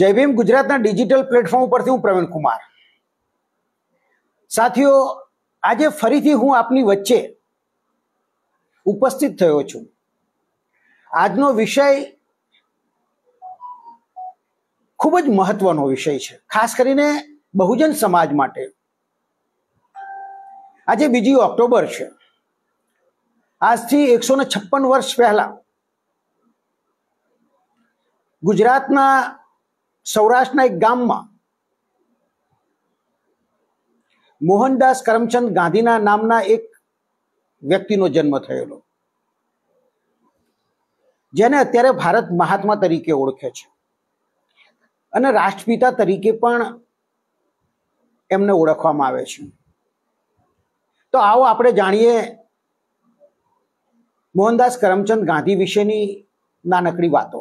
જય ભીમ ગુજરાતના digital platform ઉપરથી હું પ્રવીણ કુમાર સાથીઓ આજે ફરીથી હું આપની વચ્ચે ઉપસ્થિત થયો છું આજનો વિષય ખૂબ જ મહત્વનો વિષય છે ખાસ કરીને બહુજન સમાજ માટે આજે બીજી ઓક્ટોબર છે આજથી એકસો ને છપ્પન વર્ષ પહેલા ગુજરાતના સૌરાષ્ટ્રના એક ગામમાં મોહનદાસ કરમચંદ ગાંધીના નામના એક વ્યક્તિનો જન્મ થયેલો જેને અત્યારે ભારત મહાત્મા તરીકે ઓળખે છે અને રાષ્ટ્રપિતા તરીકે પણ એમને ઓળખવામાં આવે છે તો આવો આપણે જાણીએ મોહનદાસ કરમચંદ ગાંધી વિશેની નાનકડી વાતો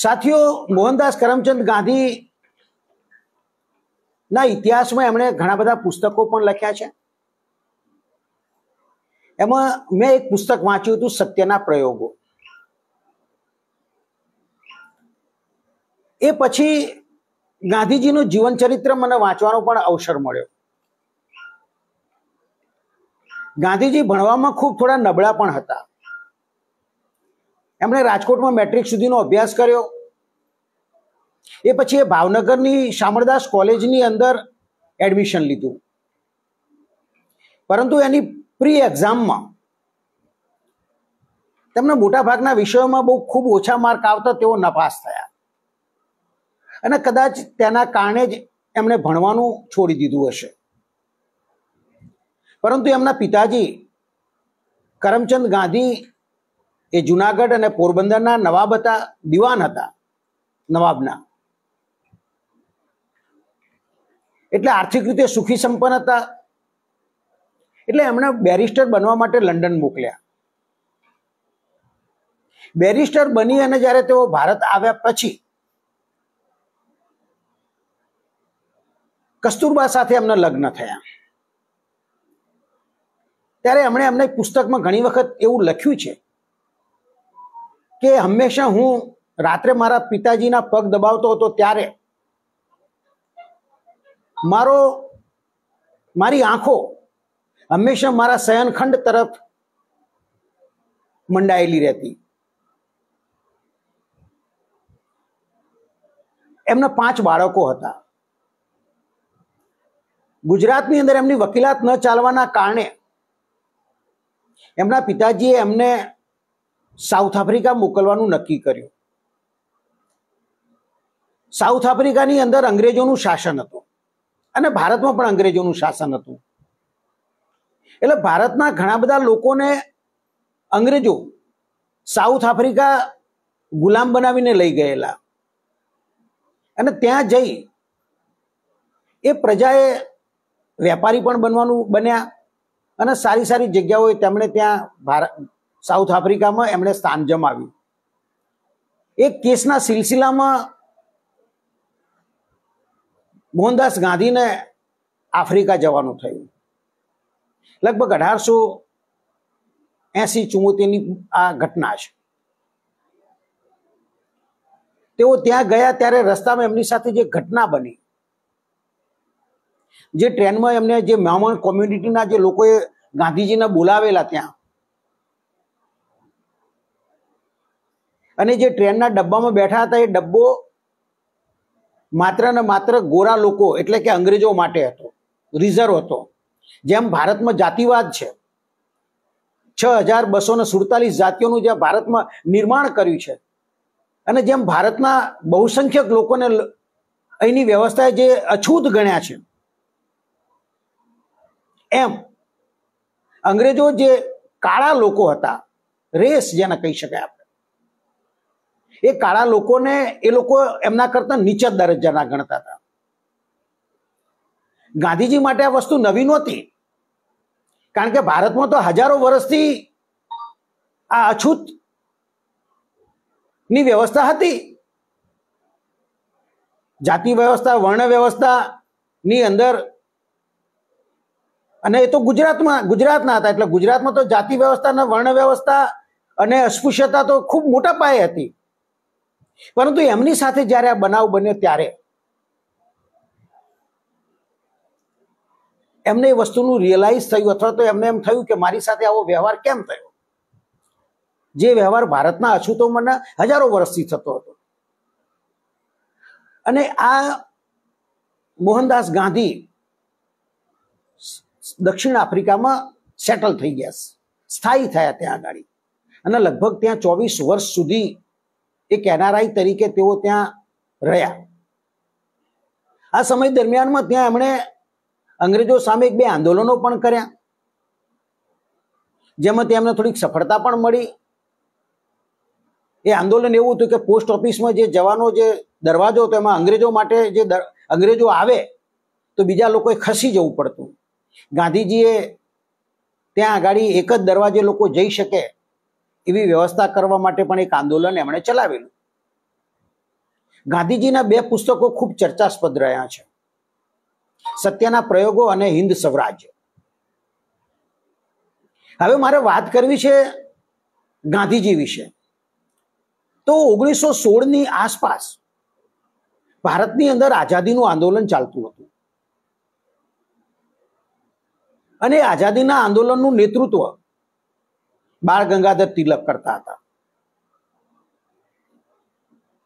સાથીઓ મોહનદાસ કરમચંદ ગાંધી ના ઇતિહાસમાં એમણે ઘણા બધા પુસ્તકો પણ લખ્યા છે એમાં મેં એક પુસ્તક વાંચ્યું હતું સત્યના પ્રયોગો એ પછી ગાંધીજીનું જીવન ચરિત્ર મને વાંચવાનો પણ અવસર મળ્યો ગાંધીજી ભણવામાં ખૂબ થોડા નબળા પણ હતા એમણે રાજકોટમાં મેટ્રિક સુધીનો અભ્યાસ કર્યો એ પછી એ ભાવનગરની શામળદાસ કોલેજની અંદર એડમિશન લીધું પરંતુ એની પ્રી એક્ઝામમાં તેમના મોટાભાગના વિષયોમાં બહુ ખૂબ ઓછા માર્ક આવતા તેઓ નપાસ થયા અને કદાચ તેના કારણે જ એમણે ભણવાનું છોડી દીધું હશે પરંતુ એમના પિતાજી કરમચંદ ગાંધી એ જુનાગઢ અને પોરબંદરના નવાબ હતા દિવાન હતા નવાબના એટલે આર્થિક રીતે સુખી સંપન્ન હતા એટલે એમણે બેરિસ્ટર બનવા માટે લંડન મોકલ્યા બેરિસ્ટર બની અને જ્યારે તેઓ ભારત આવ્યા પછી કસ્તુરબા સાથે એમના લગ્ન થયા ત્યારે એમણે એમને પુસ્તકમાં ઘણી વખત એવું લખ્યું છે કે હંમેશા હું રાત્રે મારા પિતાજીના પગ દબાવતો હતો ત્યારે મારો મારી આંખો હંમેશા મારા શયનખંડ તરફ મંડાયેલી રહેતી એમના પાંચ બાળકો હતા ગુજરાતની અંદર એમની વકીલાત ન ચાલવાના કારણે એમના પિતાજીએ એમને સાઉથ આફ્રિકા મોકલવાનું નક્કી કર્યું સાઉથ આફ્રિકાની અંદર અંગ્રેજોનું શાસન હતું અને ભારતમાં પણ અંગ્રેજોનું શાસન હતું એટલે ભારતના ઘણા બધા લોકોને અંગ્રેજો સાઉથ આફ્રિકા ગુલામ બનાવીને લઈ ગયેલા અને ત્યાં જઈ એ પ્રજાએ વેપારી પણ બનવાનું બન્યા અને સારી સારી જગ્યાઓએ તેમણે ત્યાં ભારત સાઉથ આફ્રિકામાં એમણે સ્થાન જમાવ્યું એક કેસના સિલસિલામાં મોહનદાસ ગાંધીને આફ્રિકા જવાનું થયું લગભગ અઢારસો એસી ચુમ્મોતેરની આ ઘટના છે તેઓ ત્યાં ગયા ત્યારે રસ્તામાં એમની સાથે જે ઘટના બની જે ટ્રેનમાં એમને જે બ્રાહ્મણ કોમ્યુનિટીના જે લોકોએ ગાંધીજીને બોલાવેલા ત્યાં અને જે ટ્રેનના ડબ્બામાં બેઠા હતા એ ડબ્બો માત્ર ને માત્ર ગોરા લોકો એટલે કે અંગ્રેજો માટે હતો રિઝર્વ હતો જેમ ભારતમાં જાતિવાદ છે છ હજાર બસો ને સુડતાલીસ જાતિઓનું જે ભારતમાં નિર્માણ કર્યું છે અને જેમ ભારતના બહુસંખ્યક લોકોને અહીંની વ્યવસ્થા જે અછૂત ગણ્યા છે એમ અંગ્રેજો જે કાળા લોકો હતા રેસ જેને કહી શકાય આપણે એ કાળા લોકોને એ લોકો એમના કરતા નીચા દરજ્જાના ગણતા હતા ગાંધીજી માટે આ વસ્તુ નવી નહોતી કારણ કે ભારતમાં તો હજારો વર્ષથી આ અછૂત ની વ્યવસ્થા હતી જાતિ વ્યવસ્થા વર્ણ વ્યવસ્થા ની અંદર અને એ તો ગુજરાતમાં ગુજરાતના હતા એટલે ગુજરાતમાં તો જાતિ વ્યવસ્થા વર્ણ વ્યવસ્થા અને અસ્પૃશ્યતા તો ખૂબ મોટા પાયે હતી પરંતુ એમની સાથે જ્યારે આ બનાવ બન્યો ત્યારે એમને એ વસ્તુનું રિયલાઇઝ થયું અથવા તો એમને એમ થયું કે મારી સાથે આવો વ્યવહાર કેમ થયો જે વ્યવહાર ભારતના અછૂતોમાંના હજારો વર્ષથી થતો હતો અને આ મોહનદાસ ગાંધી દક્ષિણ આફ્રિકામાં સેટલ થઈ ગયા સ્થાયી થયા ત્યાં આગળ અને લગભગ ત્યાં ચોવીસ વર્ષ સુધી એક એનઆરઆઈ તરીકે તેઓ ત્યાં રહ્યા આ સમય દરમિયાનમાં ત્યાં એમણે અંગ્રેજો સામે એક બે આંદોલનો પણ કર્યા જેમાં તેમને થોડીક સફળતા પણ મળી એ આંદોલન એવું હતું કે પોસ્ટ ઓફિસમાં જે જવાનો જે દરવાજો હતો એમાં અંગ્રેજો માટે જે અંગ્રેજો આવે તો બીજા લોકોએ ખસી જવું પડતું ગાંધીજીએ ત્યાં આગળ એક જ દરવાજે લોકો જઈ શકે એવી વ્યવસ્થા કરવા માટે પણ એક આંદોલન એમણે ચલાવેલું ગાંધીજીના બે પુસ્તકો ખૂબ ચર્ચાસ્પદ રહ્યા છે સત્યના પ્રયોગો અને હિન્દ સ્વરાજ્ય હવે મારે વાત કરવી છે ગાંધીજી વિશે તો ઓગણીસો સોળ ની આસપાસ ભારતની અંદર આઝાદીનું આંદોલન ચાલતું હતું અને આઝાદીના આંદોલનનું નેતૃત્વ બાળ ગંગાધર તિલક કરતા હતા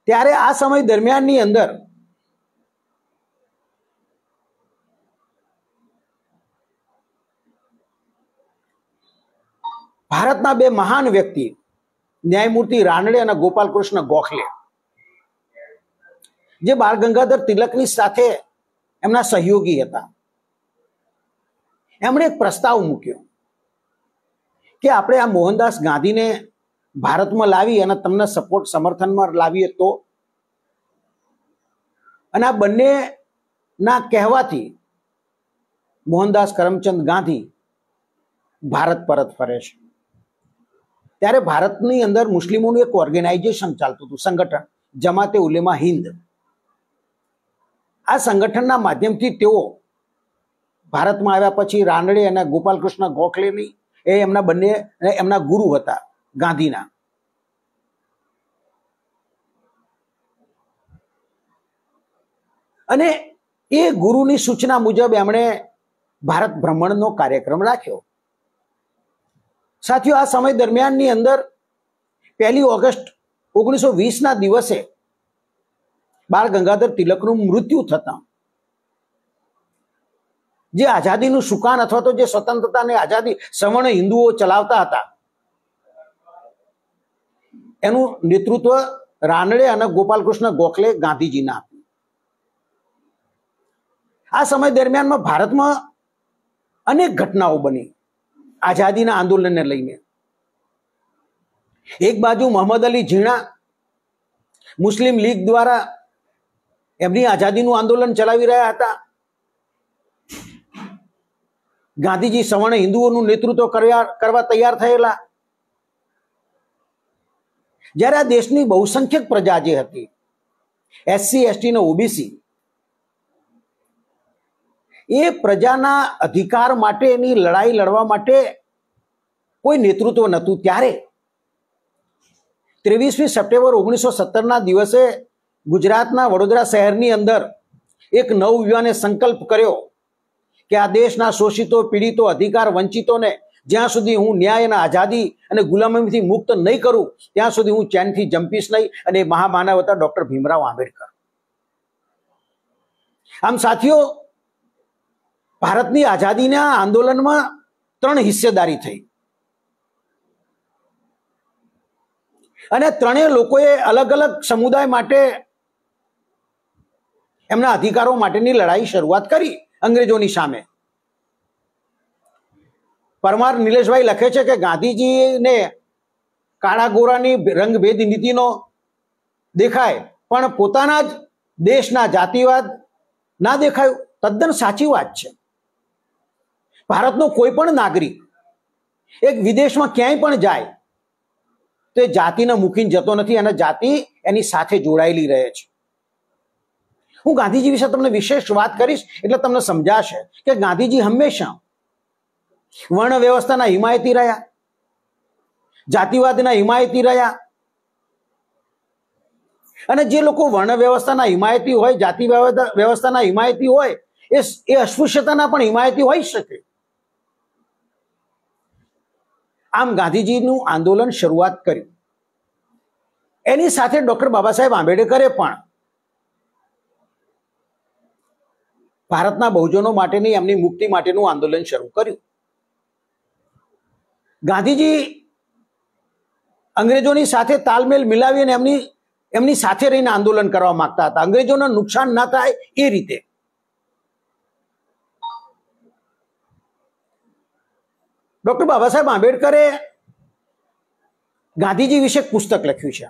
ત્યારે આ સમય દરમિયાનની અંદર ભારતના બે મહાન વ્યક્તિ ન્યાયમૂર્તિ રાનડે અને ગોપાલકૃષ્ણ ગોખલે જે બાળ ગંગાધર તિલકની સાથે એમના સહયોગી હતા એમણે એક પ્રસ્તાવ મૂક્યો કે આપણે આ મોહનદાસ ગાંધીને ભારતમાં લાવી અને તમને સપોર્ટ સમર્થનમાં લાવીએ તો અને આ બંનેના કહેવાથી મોહનદાસ કરમચંદ ગાંધી ભારત પરત ફરે છે ત્યારે ભારતની અંદર મુસ્લિમોનું એક ઓર્ગેનાઇઝેશન ચાલતું હતું સંગઠન જમાતે ઉલેમા હિન્દ આ સંગઠનના માધ્યમથી તેઓ ભારતમાં આવ્યા પછી રાનડે અને ગોપાલકૃષ્ણ ગોખલેની એ એમના બંને એમના ગુરુ હતા ગાંધીના અને એ ગુરુની સૂચના મુજબ એમણે ભારત ભ્રમણનો કાર્યક્રમ રાખ્યો સાથીઓ આ સમય દરમિયાનની અંદર પહેલી ઓગસ્ટ ઓગણીસો ના દિવસે બાળ ગંગાધર તિલકનું મૃત્યુ થતા જે આઝાદીનું સુકાન અથવા તો જે સ્વતંત્રતા આઝાદી સવર્ણ હિન્દુઓ ચલાવતા હતા એનું નેતૃત્વ રાનડે અને ગોપાલકૃષ્ણ ગોખલે ગાંધીજીના આપ્યું આ સમય દરમિયાનમાં ભારતમાં અનેક ઘટનાઓ બની આઝાદીના આંદોલનને લઈને એક બાજુ મોહમ્મદ અલી ઝીણા મુસ્લિમ લીગ દ્વારા એમની આઝાદીનું આંદોલન ચલાવી રહ્યા હતા ગાંધીજી સવર્ણ હિન્દુઓનું નેતૃત્વ કરવા તૈયાર થયેલા જ્યારે આ દેશની બહુસંખ્યક પ્રજા જે હતી એસસી એસટી ને ઓબીસી એ પ્રજાના અધિકાર માટે એની લડાઈ લડવા માટે કોઈ નેતૃત્વ નહોતું ત્યારે ત્રેવીસમી સપ્ટેમ્બર ઓગણીસો સત્તરના દિવસે ગુજરાતના વડોદરા શહેરની અંદર એક નવયુવાને સંકલ્પ કર્યો કે આ દેશના શોષિતો પીડિતો અધિકાર વંચિતોને જ્યાં સુધી હું ન્યાય અને આઝાદી અને ગુલામીથી મુક્ત નહીં કરું ત્યાં સુધી હું ચેનથી જંપીશ નહીં અને મહામાનવ હતા ડૉક્ટર ભીમરાવ આંબેડકર આમ સાથીઓ ભારતની આઝાદીના આંદોલનમાં ત્રણ હિસ્સેદારી થઈ અને ત્રણેય લોકોએ અલગ અલગ સમુદાય માટે એમના અધિકારો માટેની લડાઈ શરૂઆત કરી અંગ્રેજોની સામે પરમાર નિલેશભાઈ લખે છે કે ગાંધીજીને કાળા ગોરાની રંગભેદ નીતિનો દેખાય પણ પોતાના જ દેશના જાતિવાદ ના દેખાય તદ્દન સાચી વાત છે ભારતનો કોઈ પણ નાગરિક એક વિદેશમાં ક્યાંય પણ જાય તો એ જાતિને મૂકીને જતો નથી અને જાતિ એની સાથે જોડાયેલી રહે છે હું ગાંધીજી વિશે તમને વિશેષ વાત કરીશ એટલે તમને સમજાશે કે ગાંધીજી હંમેશા વર્ણ વ્યવસ્થાના હિમાયતી રહ્યા જાતિવાદના હિમાયતી રહ્યા અને જે લોકો વર્ણ વ્યવસ્થાના હિમાયતી હોય જાતિ વ્યવસ્થાના હિમાયતી હોય એ એ અસ્પૃશ્યતાના પણ હિમાયતી હોઈ શકે આમ ગાંધીજીનું આંદોલન શરૂઆત કર્યું એની સાથે ડોક્ટર બાબા સાહેબ આંબેડકરે પણ ભારતના બહુજનો માટેની એમની મુક્તિ માટેનું આંદોલન શરૂ કર્યું ગાંધીજી અંગ્રેજોની સાથે તાલમેલ મિલાવી એમની એમની સાથે રહીને આંદોલન કરવા માંગતા હતા અંગ્રેજોને નુકસાન ના થાય એ રીતે ડોક્ટર બાબા સાહેબ આંબેડકરે ગાંધીજી વિશે પુસ્તક લખ્યું છે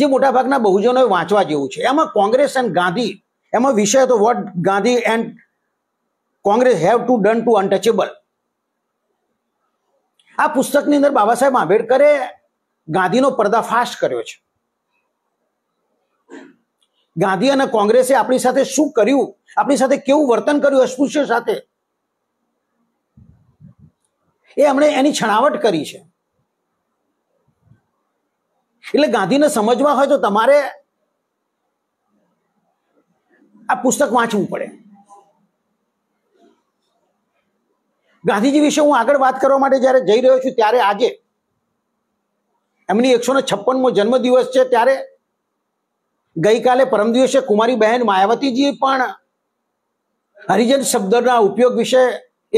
જે મોટાભાગના બહુજનોએ વાંચવા જેવું છે એમાં કોંગ્રેસ અને ગાંધી એમાં વિષય હતો what Gandhi and Congress have to done to untouchable આ પુસ્તકની અંદર બાબા સાહેબ આંબેડકરે ગાંધીનો પર્દાફાશ કર્યો છે ગાંધી અને કોંગ્રેસે આપણી સાથે શું કર્યું આપણી સાથે કેવું વર્તન કર્યું અસ્પૃશ્ય સાથે એ એમણે એની છણાવટ કરી છે એટલે ગાંધીને સમજવા હોય તો તમારે આ પુસ્તક વાંચવું પડે ગાંધીજી વિશે હું આગળ વાત કરવા માટે જ્યારે જઈ રહ્યો છું ત્યારે આજે એમની એકસો ને છપ્પનમો જન્મદિવસ છે ત્યારે ગઈકાલે પરમ દિવસે બહેન માયાવતીજી પણ હરિજન શબ્દના ઉપયોગ વિશે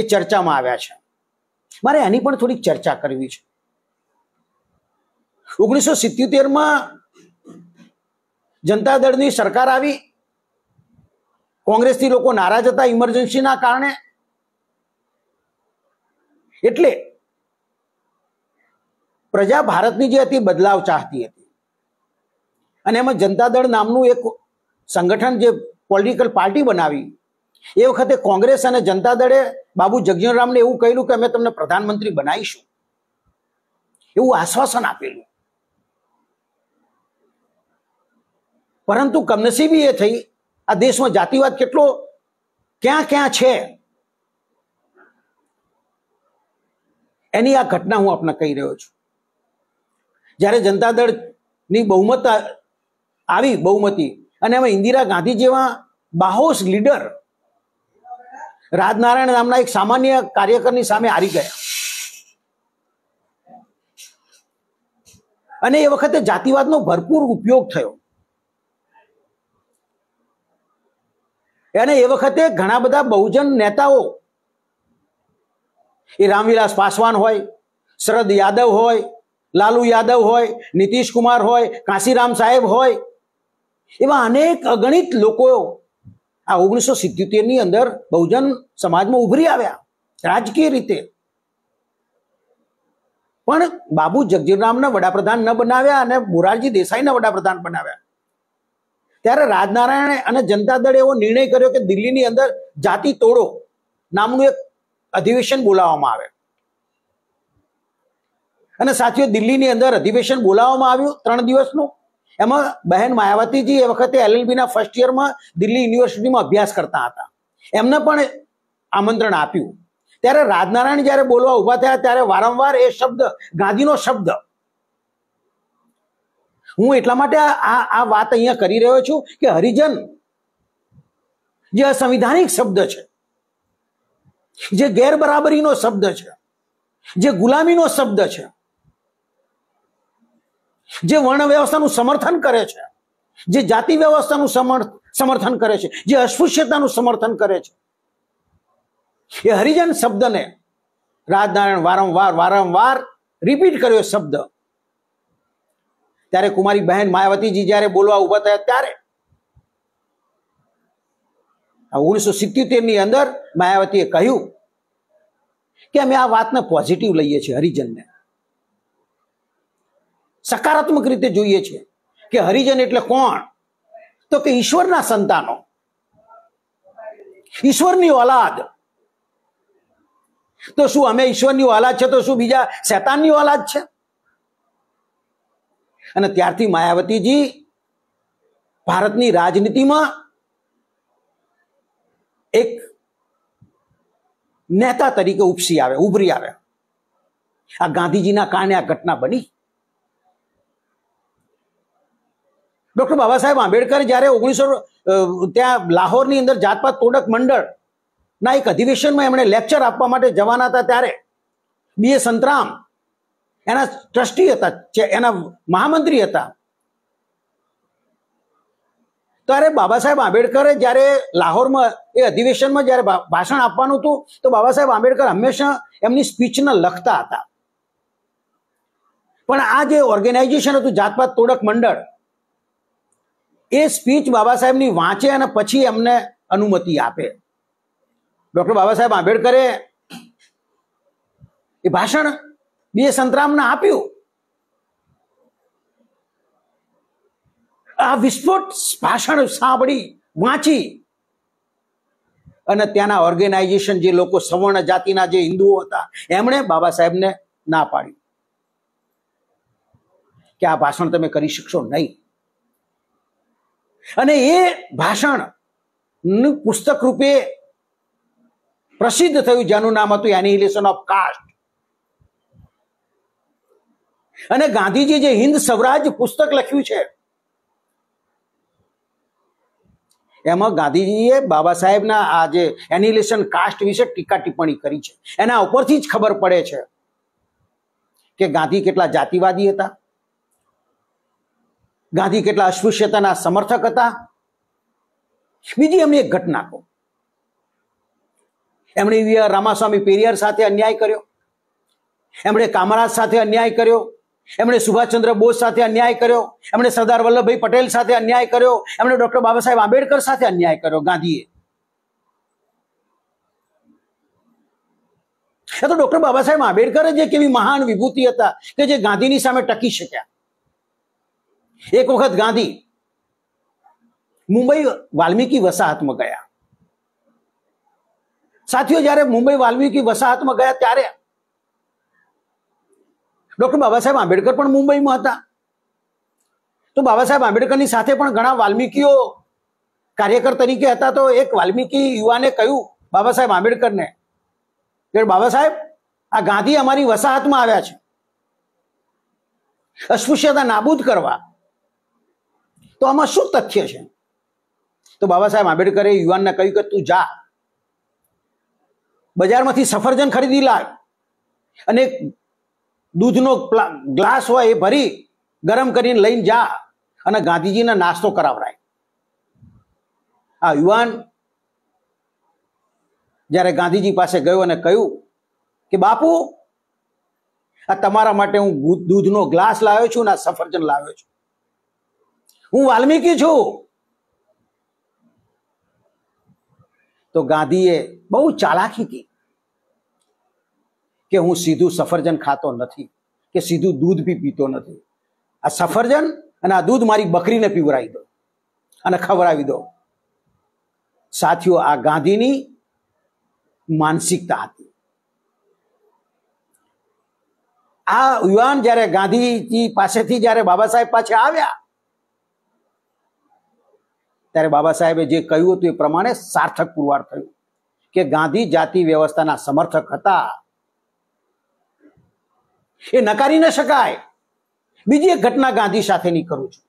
એ ચર્ચામાં આવ્યા છે મારે એની પણ થોડીક ચર્ચા કરવી છે ઓગણીસો સિત્યોતેરમાં જનતા દળની સરકાર આવી કોંગ્રેસથી લોકો નારાજ હતા ઇમરજન્સીના કારણે એટલે પ્રજા ભારતની જે હતી બદલાવ ચાહતી હતી અને એમાં જનતા દળ નામનું એક સંગઠન જે પોલિટિકલ પાર્ટી બનાવી એ વખતે કોંગ્રેસ અને જનતા દળે બાબુ જગજીવનરામને એવું કહેલું કે અમે તમને પ્રધાનમંત્રી બનાવીશું એવું આશ્વાસન આપેલું પરંતુ કમનસીબી એ થઈ આ દેશમાં જાતિવાદ કેટલો ક્યાં ક્યાં છે એની આ ઘટના હું આપને કહી રહ્યો છું જ્યારે જનતા દળ ની બહુમત આવી બહુમતી અને એમાં ઇન્દિરા ગાંધી જેવા બાહોશ લીડર રાજનારાયણ નામના એક સામાન્ય કાર્યકરની સામે હારી ગયા અને એ વખતે જાતિવાદનો ભરપૂર ઉપયોગ થયો એને એ વખતે ઘણા બધા બહુજન નેતાઓ એ રામવિલાસ પાસવાન હોય શરદ યાદવ હોય લાલુ યાદવ હોય નીતિશ કુમાર હોય કાશીરામ સાહેબ હોય એવા અનેક અગણિત લોકો આ ઓગણીસો સિત્યોતેરની અંદર બહુજન સમાજમાં ઉભરી આવ્યા રાજકીય રીતે પણ બાબુ જગજીવરામને વડાપ્રધાન ન બનાવ્યા અને મોરારજી દેસાઈને વડાપ્રધાન બનાવ્યા ત્યારે રાજનારાયણે અને જનતા દળે એવો નિર્ણય કર્યો કે દિલ્હીની અંદર જાતિ તોડો નામનું એક અધિવેશન બોલાવવામાં આવે અને સાથીઓ દિલ્હીની અંદર અધિવેશન બોલાવવામાં આવ્યું ત્રણ દિવસનું એમાં બહેન માયાવતીજી એ વખતે એલએલબીના ફર્સ્ટ યરમાં દિલ્હી યુનિવર્સિટીમાં અભ્યાસ કરતા હતા એમને પણ આમંત્રણ આપ્યું ત્યારે રાજનારાયણ જ્યારે બોલવા ઊભા થયા ત્યારે વારંવાર એ શબ્દ ગાંધીનો શબ્દ હું એટલા માટે આ વાત અહીંયા કરી રહ્યો છું કે હરિજન જે અસંવિધાનિક શબ્દ છે જે ગેરબરાબરીનો શબ્દ છે જે ગુલામીનો શબ્દ છે જે વર્ણ વ્યવસ્થાનું સમર્થન કરે છે જે જાતિ વ્યવસ્થાનું સમર્થન કરે છે જે અસ્પૃશ્યતાનું સમર્થન કરે છે એ હરિજન શબ્દને રાજનારાયણ વારંવાર વારંવાર રિપીટ કર્યો શબ્દ ત્યારે કુમારી બહેન માયાવતીજી જ્યારે બોલવા ઊભા થયા ત્યારે ઓગણીસો ની અંદર માયાવતીએ કહ્યું કે અમે આ વાતને પોઝિટિવ લઈએ છીએ હરિજનને સકારાત્મક રીતે જોઈએ છે કે હરિજન એટલે કોણ તો કે ઈશ્વરના સંતાનો ઈશ્વરની ઓલાદ તો શું અમે ઈશ્વરની ઓલાદ છે તો શું બીજા શેતાનની ઓલાદ છે અને ત્યારથી માયાવતીજી ભારતની રાજનીતિમાં એક નેતા તરીકે ઉપસી આવે ઉભરી આવે આ ગાંધીજીના કારણે આ ઘટના બની ડોક્ટર બાબા સાહેબ આંબેડકર જ્યારે ઓગણીસો ત્યાં લાહોરની અંદર જાતપાત તોડક મંડળ ના એક અધિવેશનમાં એમણે લેક્ચર આપવા માટે જવાના હતા ત્યારે બી એ સંતરામ એના ટ્રસ્ટી હતા એના મહામંત્રી હતા ત્યારે બાબા સાહેબ આંબેડકરે જ્યારે લાહોરમાં એ અધિવેશનમાં જ્યારે ભાષણ આપવાનું હતું તો બાબા સાહેબ આંબેડકર હંમેશા એમની સ્પીચને લખતા હતા પણ આ જે ઓર્ગેનાઇઝેશન હતું જાતપાત તોડક મંડળ એ સ્પીચ બાબા સાહેબની વાંચે અને પછી એમને અનુમતિ આપે ડોક્ટર બાબા સાહેબ આંબેડકરે એ ભાષણ બે સંતરામને આપ્યું આ વિસ્ફોટ ભાષણ સાંભળી વાંચી અને ત્યાંના ઓર્ગેનાઇઝેશન જે લોકો સવર્ણ જાતિના જે હિન્દુઓ હતા એમણે બાબા સાહેબને ના પાડી કે આ ભાષણ તમે કરી શકશો નહીં અને એ ભાષણ પુસ્તક રૂપે પ્રસિદ્ધ થયું જેનું નામ હતું એનિહિલેશન ઓફ કાસ્ટ અને ગાંધીજી જે હિન્દ સ્વરાજ પુસ્તક લખ્યું છે એમાં ગાંધીજીએ બાબા સાહેબના આ જે એનિલેશન કાસ્ટ વિશે ટીકા ટિપ્પણી કરી છે એના ઉપરથી જ ખબર પડે છે કે ગાંધી કેટલા જાતિવાદી હતા ગાંધી કેટલા અસ્પૃશ્યતાના સમર્થક હતા બીજી એમની એક ઘટના કહો એમણે રામાસ્વામી પેરિયાર સાથે અન્યાય કર્યો એમણે કામરાજ સાથે અન્યાય કર્યો એમણે સુભાષચંદ્ર બોઝ સાથે અન્યાય કર્યો એમણે સરદાર વલ્લભભાઈ પટેલ સાથે અન્યાય કર્યો એમણે ડોક્ટર બાબા સાહેબ આંબેડકર સાથે અન્યાય કર્યો ગાંધીએ એ તો ડોક્ટર બાબા સાહેબ આંબેડકર જ એક એવી મહાન વિભૂતિ હતા કે જે ગાંધીની સામે ટકી શક્યા એક વખત ગાંધી મુંબઈ વાલ્મીકી વસાહતમાં ગયા સાથીઓ જ્યારે મુંબઈ વાલ્મીકી વસાહતમાં ગયા ત્યારે ડૉક્ટર બાબા આંબેડકર પણ મુંબઈમાં હતા તો બાબા સાહેબ આંબેડકરની સાથે પણ ઘણા વાલ્મીકીઓ કાર્યકર તરીકે હતા તો એક વાલ્મીકી યુવાને કહ્યું બાબા આંબેડકરને કે બાબા આ ગાંધી અમારી વસાહતમાં આવ્યા છે અસ્પૃશ્યતા નાબૂદ કરવા તો આમાં શું તથ્ય છે તો બાબા સાહેબ આંબેડકરે યુવાનને કહ્યું કે તું જા બજારમાંથી સફરજન ખરીદી લાવ અને દૂધનો ગ્લાસ હોય એ ભરી ગરમ કરીને લઈને જા અને ગાંધીજીને નાસ્તો કરાવરાય આ યુવાન જ્યારે ગાંધીજી પાસે ગયો અને કહ્યું કે બાપુ આ તમારા માટે હું દૂધનો ગ્લાસ લાવ્યો છું ને સફરજન લાવ્યો છું હું વાલ્મીકી છું તો ગાંધીએ બહુ ચાલાકી હતી કે હું સીધું સફરજન ખાતો નથી કે સીધું દૂધ બી પીતો નથી આ સફરજન અને આ દૂધ મારી બકરીને પીવરાવી દો અને ખવડાવી દો સાથીઓ આ ગાંધીની માનસિકતા હતી આ યુવાન જ્યારે ગાંધીજી પાસેથી જ્યારે બાબા સાહેબ પાસે આવ્યા ત્યારે બાબા સાહેબે જે કહ્યું હતું એ પ્રમાણે સાર્થક પુરવાર થયું કે ગાંધી જાતિ વ્યવસ્થાના સમર્થક હતા એ નકારી ન શકાય બીજી એક ઘટના ગાંધી સાથેની કરું છું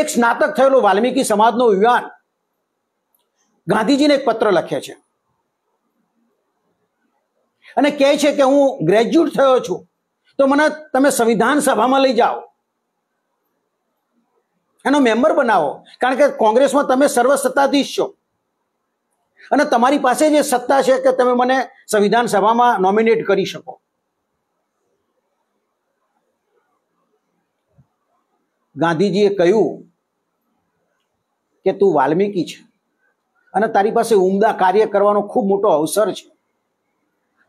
એક સ્નાતક થયેલો વાલ્મીકી સમાજનો યુવાન ગાંધીજીને એક પત્ર લખે છે અને કહે છે કે હું ગ્રેજ્યુએટ થયો છું તો મને તમે સંવિધાન સભામાં લઈ જાઓ એનો મેમ્બર બનાવો કારણ કે કોંગ્રેસમાં તમે સર્વ સત્તાધીશ છો અને તમારી પાસે જે સત્તા છે કે તમે મને સંવિધાન સભામાં નોમિનેટ કરી શકો ગાંધીજીએ કહ્યું કે તું વાલ્મીકી છે અને તારી પાસે ઉમદા કાર્ય કરવાનો ખૂબ મોટો અવસર છે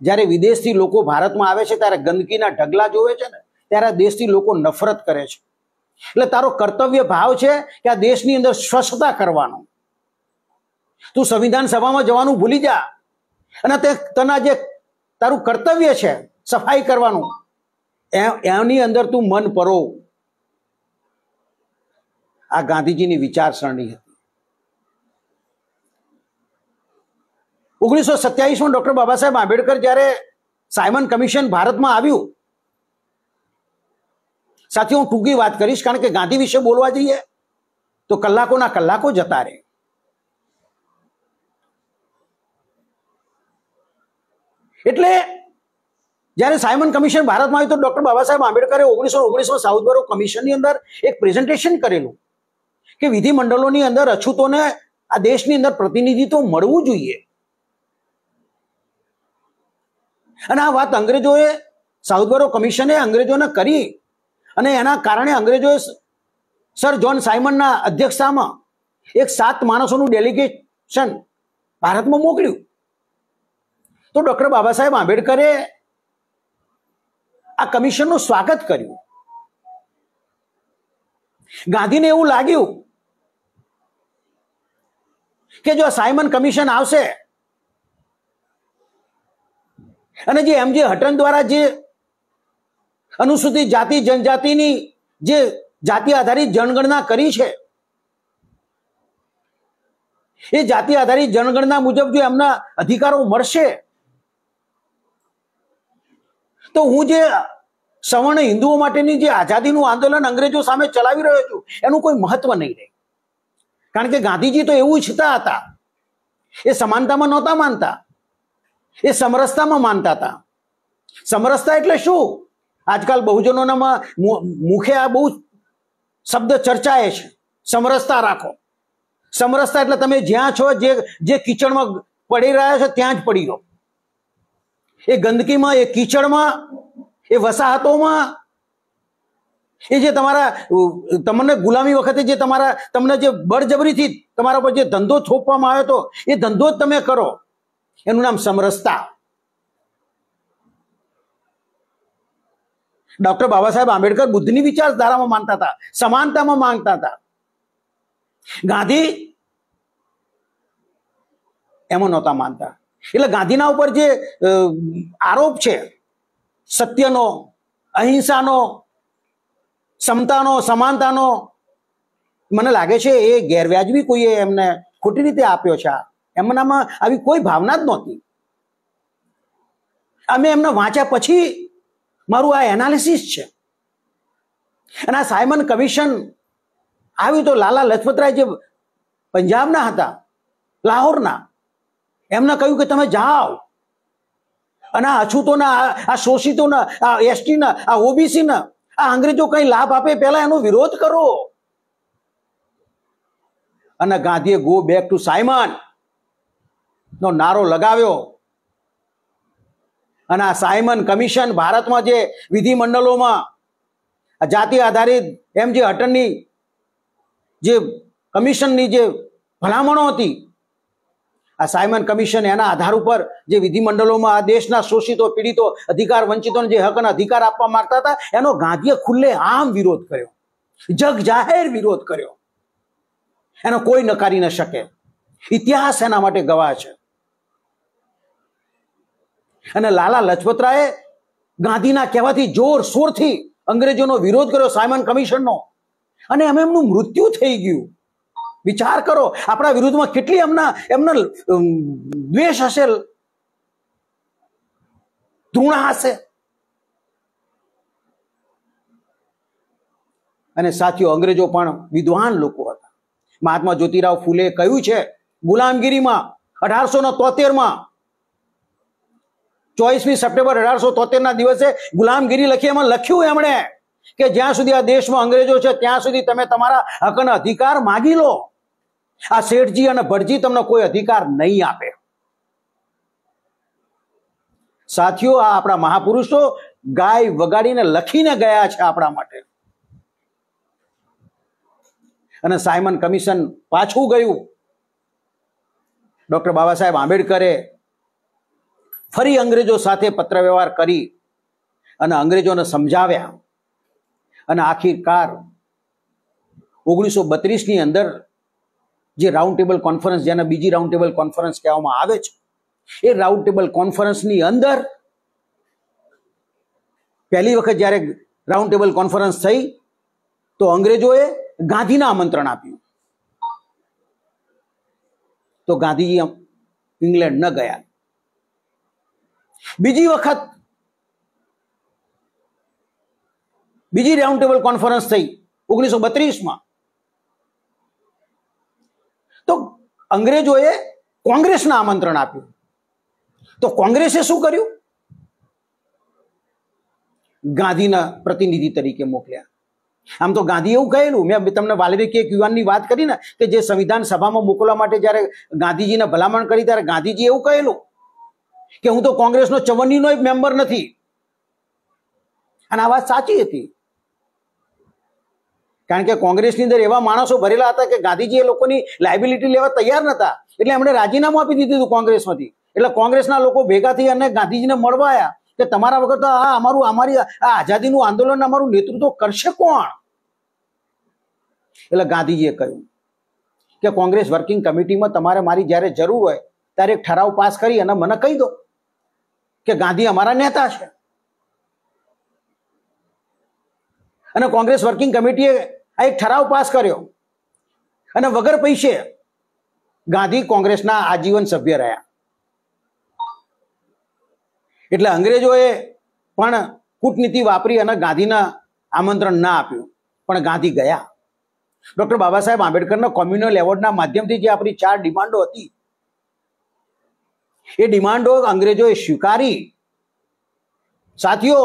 જ્યારે વિદેશથી લોકો ભારતમાં આવે છે ત્યારે ગંદકીના ઢગલા જોવે છે ને ત્યારે દેશથી લોકો નફરત કરે છે એટલે તારો કર્તવ્ય ભાવ છે કે આ દેશની અંદર સ્વચ્છતા કરવાનો તું સંવિધાન સભામાં જવાનું ભૂલી જા અને તે તના જે તારું કર્તવ્ય છે સફાઈ કરવાનું એની અંદર તું મન પરો આ ગાંધીજીની વિચારસરણી હતી ઓગણીસો સત્યાવીસમાં ડોક્ટર બાબા સાહેબ આંબેડકર જ્યારે સાયમન કમિશન ભારતમાં આવ્યું સાથે હું ટૂંકી વાત કરીશ કારણ કે ગાંધી વિશે બોલવા જઈએ તો કલાકોના કલાકો જતા રહે એટલે જ્યારે સાયમન કમિશન ભારતમાં આવ્યું તો ડોક્ટર બાબા સાહેબ આંબેડકરે ઓગણીસો ઓગણીસમાં સાઉથ બરો કમિશનની અંદર એક પ્રેઝન્ટેશન કરેલું કે વિધિમંડળોની અંદર અછૂતોને આ દેશની અંદર પ્રતિનિધિત્વ મળવું જોઈએ અને આ વાત અંગ્રેજોએ સાઉથ કમિશને અંગ્રેજોને કરી અને એના કારણે અંગ્રેજોએ સર જ્હોન સાયમનના અધ્યક્ષતામાં એક સાત માણસોનું ડેલિગેશન ભારતમાં મોકલ્યું તો ડોક્ટર બાબા સાહેબ આંબેડકરે આ કમિશનનું સ્વાગત કર્યું ગાંધીને એવું લાગ્યું કે જો સાયમન કમિશન આવશે અને જે એમજે હટન દ્વારા જે અનુસૂચિત જાતિ જનજાતિની જે જાતિ આધારિત જનગણના કરી છે એ જાતિ આધારિત જનગણના મુજબ જો એમના અધિકારો મળશે તો હું જે સવર્ણ હિન્દુઓ માટેની જે આઝાદીનું આંદોલન અંગ્રેજો સામે ચલાવી રહ્યો છું એનું કોઈ મહત્વ નહીં રહે કારણ કે ગાંધીજી તો એવું ઈચ્છતા હતા એ સમાનતામાં નહોતા માનતા એ સમરસતામાં માનતા હતા સમરસતા એટલે શું આજકાલ બહુજનોનામાં મુખે આ બહુ શબ્દ ચર્ચાએ છે સમરસતા રાખો સમરસતા એટલે તમે જ્યાં છો જે જે કિચડમાં પડી રહ્યા છો ત્યાં જ પડી રહો એ ગંદકીમાં એ કિચડમાં એ વસાહતોમાં એ જે તમારા તમને ગુલામી વખતે જે તમારા તમને જે બળજબરીથી તમારા પર જે ધંધો થોપવામાં આવ્યો હતો એ ધંધો જ તમે કરો એનું નામ સમરસતા ડોક્ટર બાબા સાહેબ આંબેડકર બુદ્ધની વિચારધારામાં માનતા હતા સમાનતામાં માંગતા હતા ગાંધી એમાં નહોતા માનતા એટલે ગાંધીના ઉપર જે આરોપ છે સત્યનો અહિંસાનો સમતાનો સમાનતાનો મને લાગે છે એ ગેરવ્યાજબી કોઈએ એમને ખોટી રીતે આપ્યો છે એમનામાં આવી કોઈ ભાવના જ નહોતી અમે એમને વાંચ્યા પછી મારું આ એનાલિસિસ છે અને આ સાયમન કમિશન આવ્યું તો લાલા લજપતરાય જે પંજાબના હતા લાહોરના એમને કહ્યું કે તમે જાઓ અને આ અછૂતોના આ શોષિતોના આ એસટીના આ ઓબીસીના આ અંગ્રેજો કઈ લાભ આપે પહેલા એનો વિરોધ કરો અને ગાંધીએ ગો બેક ટુ સાયમન નો નારો લગાવ્યો અને આ સાયમન કમિશન ભારતમાં જે વિધિમંડળોમાં જાતિ આધારિત એમ જે હટનની જે કમિશનની જે ભલામણો હતી આ સાયમન કમિશન એના આધાર ઉપર જે વિધિમંડળોમાં આ દેશના શોષિતો પીડિતો અધિકાર વંચિતોને જે હક અધિકાર આપવા માંગતા હતા એનો ગાંધીએ ખુલ્લે આમ વિરોધ કર્યો જગ જાહેર વિરોધ કર્યો એનો કોઈ નકારી ન શકે ઇતિહાસ એના માટે ગવાહ છે અને લાલા લજપતરાયે ગાંધીના કહેવાથી જોર જોરશોરથી અંગ્રેજોનો વિરોધ કર્યો સાયમન કમિશનનો અને એમ એમનું મૃત્યુ થઈ ગયું વિચાર કરો આપણા વિરુદ્ધમાં કેટલી એમના એમના દ્વેષ હશે ધૃણા હશે અને સાથીઓ અંગ્રેજો પણ વિદ્વાન લોકો હતા મહાત્મા જ્યોતિરાવ ફૂલે કહ્યું છે ગુલામગીરીમાં અઢારસો ને તોતેરમાં ચોવીસમી સપ્ટેમ્બર અઢારસો તોતેરના દિવસે ગુલામગીરી લખી એમાં લખ્યું એમણે કે જ્યાં સુધી આ દેશમાં અંગ્રેજો છે ત્યાં સુધી તમે તમારા હકના અધિકાર માગી લો આ શેઠજી અને ભટજી તમને કોઈ અધિકાર નહીં આપે સાથીઓ આ આપણા મહાપુરુષો ગાય વગાડીને લખીને ગયા છે આપણા માટે અને સાયમન કમિશન પાછું ગયું ડોક્ટર બાબા સાહેબ આંબેડકરે ફરી અંગ્રેજો સાથે પત્ર વ્યવહાર કરી અને અંગ્રેજોને સમજાવ્યા અને આખીરકાર ઓગણીસો બત્રીસની અંદર જે રાઉન્ડ ટેબલ કોન્ફરન્સ જના બીજી રાઉન્ડ ટેબલ કોન્ફરન્સ કેવામાં આવે છે એ રાઉન્ડ ટેબલ કોન્ફરન્સની અંદર પહેલી વખત જ્યારે રાઉન્ડ ટેબલ કોન્ફરન્સ થઈ તો અંગ્રેજોએ ગાંધીને આમંત્રણ આપ્યું તો ગાંધીજી ઇંગ્લેન્ડ ન ગયા બીજી વખત બીજી રાઉન્ડ ટેબલ કોન્ફરન્સ થઈ 1932 માં તો અંગ્રેજોએ કોંગ્રેસને આમંત્રણ આપ્યું તો કોંગ્રેસે શું કર્યું ગાંધીના પ્રતિનિધિ તરીકે મોકલ્યા આમ તો ગાંધી એવું કહેલું મેં તમને વાલ્મીકી એક યુવાનની વાત કરી ને કે જે સંવિધાન સભામાં મોકલવા માટે જ્યારે ગાંધીજીને ભલામણ કરી ત્યારે ગાંધીજી એવું કહેલું કે હું તો કોંગ્રેસનો ચવનીનો મેમ્બર નથી અને આ વાત સાચી હતી કારણ કે કોંગ્રેસની અંદર એવા માણસો ભરેલા હતા કે ગાંધીજી એ લોકોની લાયબિલિટી લેવા તૈયાર નહોતા એટલે એમણે રાજીનામું આપી દીધું હતું કોંગ્રેસમાંથી એટલે કોંગ્રેસના લોકો ભેગા થઈ અને ગાંધીજીને મળવા આવ્યા કે તમારા વગર તો આ અમારું અમારી આ આઝાદીનું આંદોલન અમારું નેતૃત્વ કરશે કોણ એટલે ગાંધીજીએ કહ્યું કે કોંગ્રેસ વર્કિંગ કમિટીમાં તમારે મારી જ્યારે જરૂર હોય ત્યારે એક ઠરાવ પાસ કરી અને મને કહી દો કે ગાંધી અમારા નેતા છે અને કોંગ્રેસ વર્કિંગ કમિટીએ આ એક ઠરાવ પાસ કર્યો અને વગર પૈસે ગાંધી કોંગ્રેસના આજીવન સભ્ય રહ્યા એટલે અંગ્રેજોએ પણ કૂટનીતિ વાપરી અને ગાંધીના આમંત્રણ ના આપ્યું પણ ગાંધી ગયા ડોક્ટર બાબા સાહેબ આંબેડકરના કોમ્યુનલ એવોર્ડના માધ્યમથી જે આપણી ચાર ડિમાન્ડો હતી એ ડિમાન્ડો અંગ્રેજોએ સ્વીકારી સાથીઓ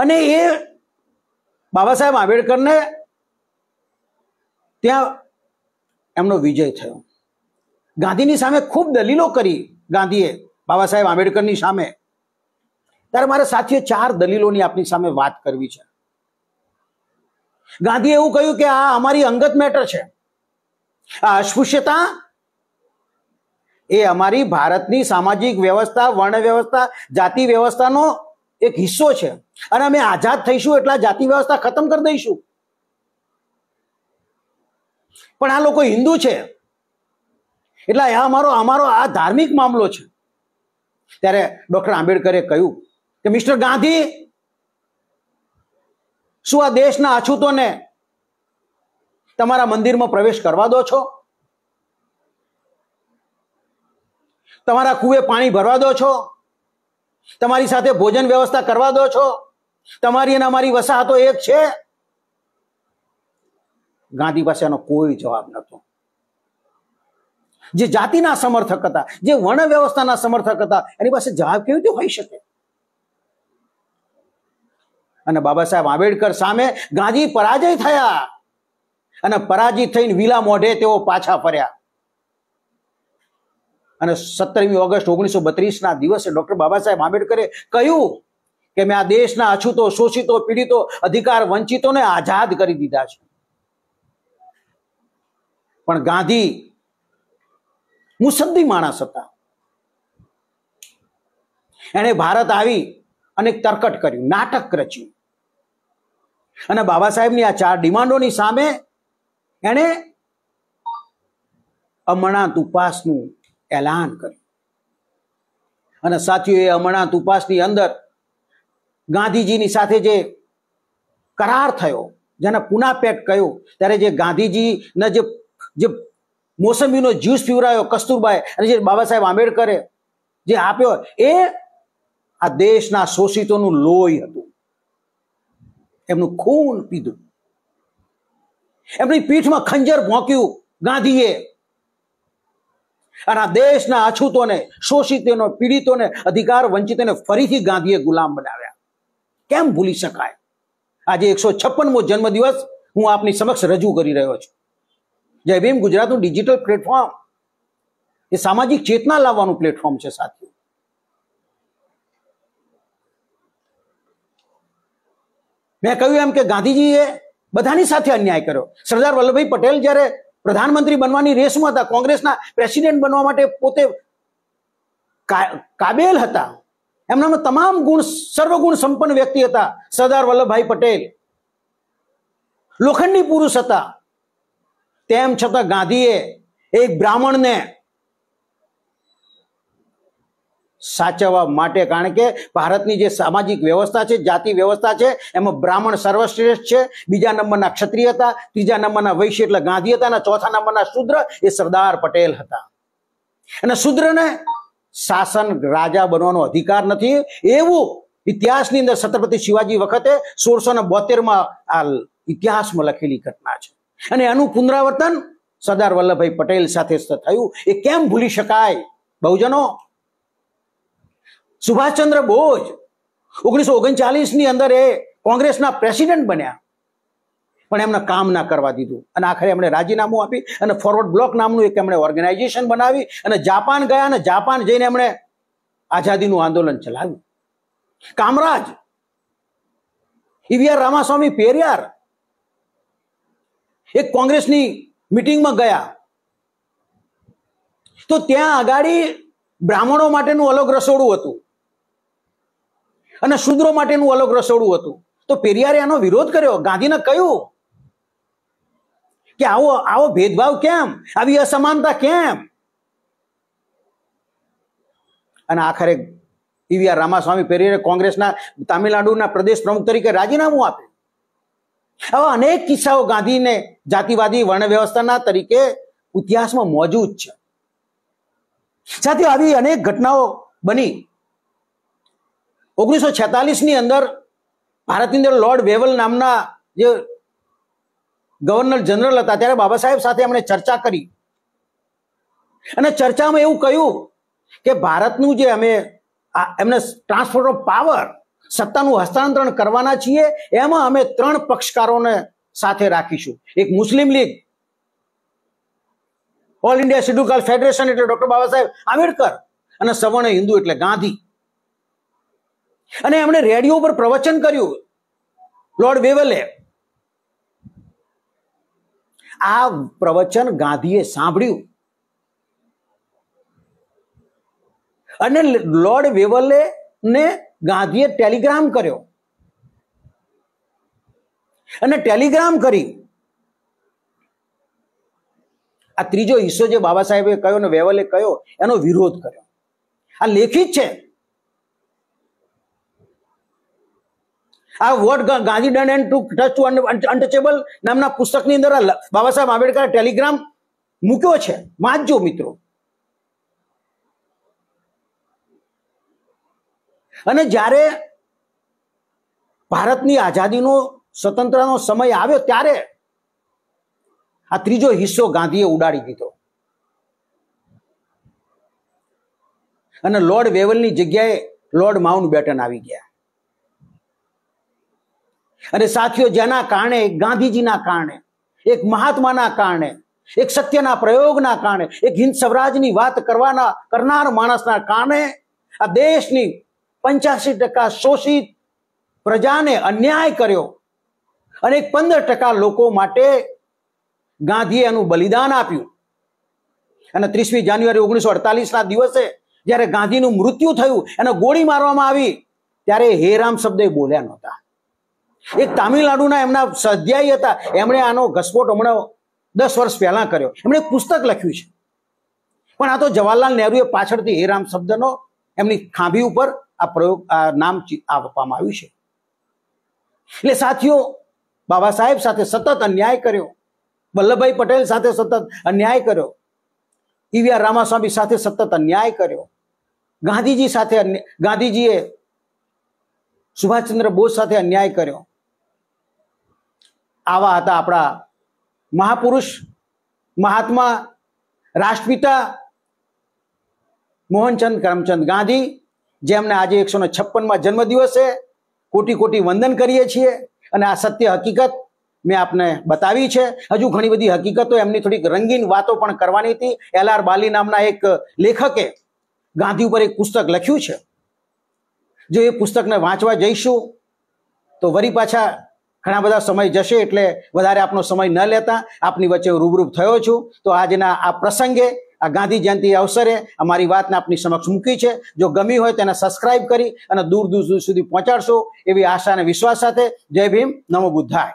અને એ બાબા સાહેબ આંબેડકરને ત્યાં એમનો વિજય થયો ગાંધીની સામે ખૂબ દલીલો કરી ગાંધીએ બાબા સાહેબ આંબેડકરની સામે ત્યારે મારે સાથીએ ચાર દલીલોની આપની સામે વાત કરવી છે ગાંધીએ એવું કહ્યું કે આ અમારી અંગત મેટર છે આ અસ્પૃશ્યતા એ અમારી ભારતની સામાજિક વ્યવસ્થા વર્ણ વ્યવસ્થા જાતિ વ્યવસ્થાનો એક હિસ્સો છે અને અમે આઝાદ થઈશું એટલા જાતિ વ્યવસ્થા ખતમ કરી દઈશું પણ આ લોકો હિન્દુ છે એટલે આ અમારો અમારો આ ધાર્મિક મામલો છે ત્યારે ડોક્ટર આંબેડકરે કહ્યું કે મિસ્ટર ગાંધી શું આ દેશના અછૂતોને તમારા મંદિરમાં પ્રવેશ કરવા દો છો તમારા કુએ પાણી ભરવા દો છો તમારી સાથે ભોજન વ્યવસ્થા કરવા દો છો તમારી અને અમારી વસાહતો એક છે ગાંધી પાસે એનો કોઈ જવાબ નહોતો જે જાતિના સમર્થક હતા જે વર્ણ વ્યવસ્થાના સમર્થક હતા એની પાસે જવાબ કેવી રીતે હોઈ શકે અને બાબા સાહેબ આંબેડકર સામે ગાંધી પરાજય થયા અને પરાજિત થઈને વિલા મોઢે તેઓ પાછા ફર્યા અને સત્તરમી ઓગસ્ટ ઓગણીસો બત્રીસના દિવસે ડૉક્ટર બાબા આંબેડકરે કહ્યું કે મેં આ દેશના અછૂતો શોષિતો પીડિતો અધિકાર વંચિતોને આઝાદ કરી દીધા છે પણ ગાંધી મુસદ્દી માણસ હતા એણે ભારત આવી અને તરકટ કર્યું નાટક રચ્યું અને બાબા સાહેબની આ ચાર ડિમાન્ડોની સામે એણે અમરનાથ ઉપાસનું એલાન કર્યું અને સાથીઓએ અમરનાથ ઉપાસની અંદર ગાંધીજીની સાથે જે કરાર થયો જેને પુનાપેટ કહ્યું ત્યારે જે ગાંધીજીને જે જે મોસંબીનો જ્યુસ પીવરાયો કસ્તુરબાએ અને જે બાબા સાહેબ આંબેડકરે જે આપ્યો એ આ દેશના શોષિતોનું લોહી હતું એમનું ખૂન પીધું એમની પીઠમાં ખંજર ભોંક્યું ગાંધીએ અને આ દેશના અછૂતોને શોષિતોને પીડિતોને અધિકાર વંચિતોને ફરીથી ગાંધીએ ગુલામ બનાવ્યા કેમ ભૂલી શકાય આજે એકસો છપ્પનમો જન્મદિવસ હું આપની સમક્ષ રજૂ કરી રહ્યો છું જય ભીમ ગુજરાતનું ડિજિટલ પ્લેટફોર્મ એ સામાજિક ચેતના લાવવાનું પ્લેટફોર્મ છે સાથીઓ મેં કહ્યું એમ કે ગાંધીજીએ બધાની સાથે અન્યાય કર્યો સરદાર વલ્લભભાઈ પટેલ જ્યારે પ્રધાનમંત્રી બનવાની રેસમાં હતા કોંગ્રેસના પ્રેસિડેન્ટ બનવા માટે પોતે કાબેલ હતા એમનામાં તમામ ગુણ સર્વગુણ સંપન્ન વ્યક્તિ હતા સરદાર વલ્લભભાઈ પટેલ લોખંડી પુરુષ હતા તેમ છતાં ગાંધીએ એક બ્રાહ્મણને સાચવવા માટે કારણ કે ભારતની જે સામાજિક વ્યવસ્થા છે જાતિ વ્યવસ્થા છે એમાં બ્રાહ્મણ સર્વશ્રેષ્ઠ છે બીજા નંબરના ક્ષત્રિય હતા ત્રીજા નંબરના વૈશ્ય એટલે ગાંધી હતા અને ચોથા નંબરના શુદ્ર એ સરદાર પટેલ હતા અને શુદ્રને શાસન રાજા બનવાનો અધિકાર નથી એવું ઇતિહાસની અંદર છત્રપતિ શિવાજી વખતે સોળસો ને બોતેરમાં આ ઇતિહાસમાં લખેલી ઘટના છે અને એનું પુનરાવર્તન સરદાર વલ્લભભાઈ પટેલ સાથે થયું એ કેમ ભૂલી શકાય બહુજનો સુભાષચંદ્ર બોઝ ઓગણીસો ઓગણચાલીસ ની અંદર એ કોંગ્રેસના પ્રેસિડેન્ટ બન્યા પણ એમને કામ ના કરવા દીધું અને આખરે એમણે રાજીનામું આપી અને ફોરવર્ડ બ્લોક નામનું એક એમણે ઓર્ગેનાઇઝેશન બનાવી અને જાપાન ગયા અને જાપાન જઈને એમણે આઝાદીનું આંદોલન ચલાવ્યું કામરાજ ઈવીઆર રામાસ્વામી પેરિયાર એક કોંગ્રેસની મિટિંગમાં ગયા તો ત્યાં આગાડી બ્રાહ્મણો માટેનું અલગ રસોડું હતું અને શુદ્રો માટેનું અલગ રસોડું હતું તો પેરિયારે આનો વિરોધ કર્યો ગાંધીને કહ્યું કે આવો આવો ભેદભાવ કેમ આવી અસમાનતા કેમ અને આખરે પીવીઆર રામાસ્વામી પેરિયારે કોંગ્રેસના તામિલનાડુના પ્રદેશ પ્રમુખ તરીકે રાજીનામું આપ્યું આવા અનેક કિસ્સાઓ ગાંધીને જાતિવાદી વર્ણ વ્યવસ્થાના તરીકે ઇતિહાસમાં મોજૂદ છે સાથે આવી અનેક ઘટનાઓ બની ઓગણીસો છેતાલીસની અંદર ભારતની અંદર લોર્ડ વેવલ નામના જે ગવર્નર જનરલ હતા ત્યારે બાબા સાહેબ સાથે એમણે ચર્ચા કરી અને ચર્ચામાં એવું કહ્યું કે ભારતનું જે અમે એમને ટ્રાન્સફર ઓફ પાવર સત્તાનું હસ્તાંતરણ કરવાના છીએ એમાં અમે ત્રણ પક્ષકારોને સાથે રાખીશું એક Muslim League All India Scheduled Caste Federation એટલે ડોક્ટર બાબા સાહેબ આંબેડકર અને સવર્ણ હિન્દુ એટલે ગાંધી અને એમણે રેડિયો ઉપર પ્રવચન કર્યું લોર્ડ વેવલે આ પ્રવચન ગાંધીએ સાંભળ્યું અને લોર્ડ વેવલે ને ગાંધીએ ટેલિગ્રામ કર્યો અને ટેલિગ્રામ કરી આ ત્રીજો હિસ્સો જે બાબા સાહેબે કહ્યો ને વેવલે કયો એનો વિરોધ કર્યો આ લેખિત છે આ what Gandhi done and to touch to untouchable નામના પુસ્તકની અંદર બાબા સાહેબ આંબેડકર ટેલિગ્રામ મૂક્યો છે વાંચજો મિત્રો અને જ્યારે ભારતની આઝાદીનો સ્વતંત્રનો સમય આવ્યો ત્યારે આ ત્રીજો હિસ્સો ગાંધીએ ઉડાડી દીધો અને લોર્ડ વેવલની જગ્યાએ લોર્ડ માઉન્ટ બેટન આવી ગયા અને સાથીઓ જેના કારણે ગાંધીજીના કારણે એક મહાત્માના કારણે એક સત્યના પ્રયોગના કારણે એક હિન્દ સ્વરાજની વાત કરવાના કરનાર માણસના કારણે આ દેશની પંચ્યાસી ટકા શોષિત પ્રજાને અન્યાય કર્યો અને એક પંદર ટકા લોકો માટે ગાંધીએ એનું બલિદાન આપ્યું અને ત્રીસમી જાન્યુઆરી ઓગણીસો અડતાલીસના દિવસે જ્યારે ગાંધીનું મૃત્યુ થયું એને ગોળી મારવામાં આવી ત્યારે હેરામ શબ્દે બોલ્યા નહોતા એક તામિલનાડુના એમના સ્વાધ્યાયી હતા એમણે આનો ઘસપોટ હમણાં દસ વર્ષ પહેલા કર્યો એમણે એક પુસ્તક લખ્યું છે પણ આ તો જવાહરલાલ નહેરુએ પાછળથી હેરામ શબ્દનો એમની ખાંભી ઉપર આ પ્રયોગ આ નામ આપવામાં આવ્યું છે એટલે સાથીઓ બાબા સાહેબ સાથે સતત અન્યાય કર્યો વલ્લભભાઈ પટેલ સાથે સતત અન્યાય કર્યો ઈવીઆર રામાસ્વામી સાથે સતત અન્યાય કર્યો ગાંધીજી સાથે ગાંધીજીએ સુભાષચંદ્ર બોઝ સાથે અન્યાય કર્યો આવા હતા આપણા મહાપુરુષ મહાત્મા રાષ્ટ્રપિતા મોહનચંદ કરમચંદ ગાંધી જેમને આજે એકસો ને છપ્પનમાં જન્મદિવસે કોટી કોટી વંદન કરીએ છીએ અને આ સત્ય હકીકત મેં આપને બતાવી છે હજુ ઘણી બધી હકીકતો એમની થોડીક રંગીન વાતો પણ કરવાની હતી એલ આર બાલી નામના એક લેખકે ગાંધી ઉપર એક પુસ્તક લખ્યું છે જો એ પુસ્તકને વાંચવા જઈશું તો વરી પાછા ઘણા બધા સમય જશે એટલે વધારે આપનો સમય ન લેતા આપની વચ્ચે રૂબરૂપ થયો છું તો આજના આ પ્રસંગે આ ગાંધી જયંતિ અવસરે અમારી વાતને આપની સમક્ષ મૂકી છે જો ગમી હોય તેને સબસ્ક્રાઇબ કરી અને દૂર દૂર સુધી પહોંચાડશો એવી આશા અને વિશ્વાસ સાથે જય ભીમ નમો બુદ્ધાય